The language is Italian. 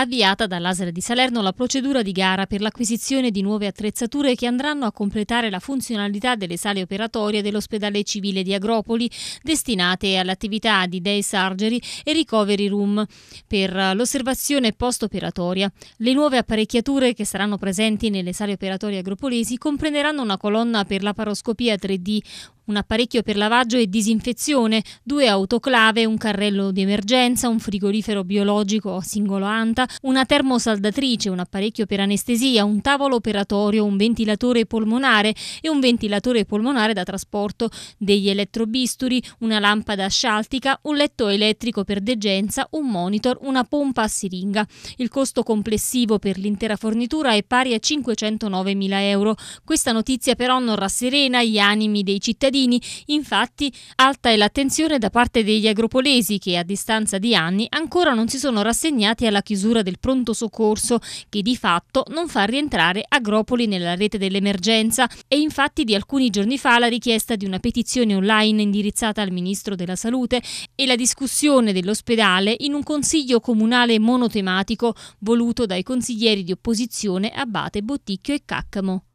avviata da Laser di Salerno la procedura di gara per l'acquisizione di nuove attrezzature che andranno a completare la funzionalità delle sale operatorie dell'ospedale civile di Agropoli destinate all'attività di day surgery e recovery room per eh, l'osservazione post-operatoria. Le nuove apparecchiature che saranno presenti nelle sale operatorie agropolesi comprenderanno una colonna per la paroscopia 3D, un apparecchio per lavaggio e disinfezione, due autoclave, un carrello di emergenza, un frigorifero biologico a singolo anta, una termosaldatrice, un apparecchio per anestesia, un tavolo operatorio, un ventilatore polmonare e un ventilatore polmonare da trasporto, degli elettrobisturi, una lampada scialtica, un letto elettrico per degenza, un monitor, una pompa a siringa. Il costo complessivo per l'intera fornitura è pari a 509.000 euro. Questa notizia però non rasserena gli animi dei cittadini cittadini. Infatti, alta è l'attenzione da parte degli agropolesi che, a distanza di anni, ancora non si sono rassegnati alla chiusura del pronto soccorso, che di fatto non fa rientrare Agropoli nella rete dell'emergenza. È infatti di alcuni giorni fa la richiesta di una petizione online indirizzata al Ministro della Salute e la discussione dell'ospedale in un consiglio comunale monotematico voluto dai consiglieri di opposizione Abate, Botticchio e Caccamo.